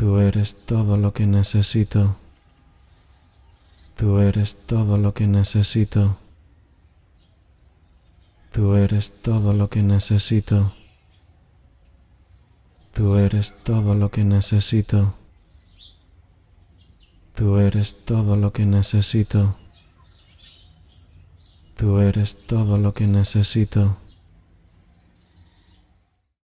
Tú eres todo lo que necesito. Tú eres todo lo que necesito. Tú eres todo lo que necesito. Tú eres todo lo que necesito. Tú eres todo lo que necesito. Tú eres todo lo que necesito.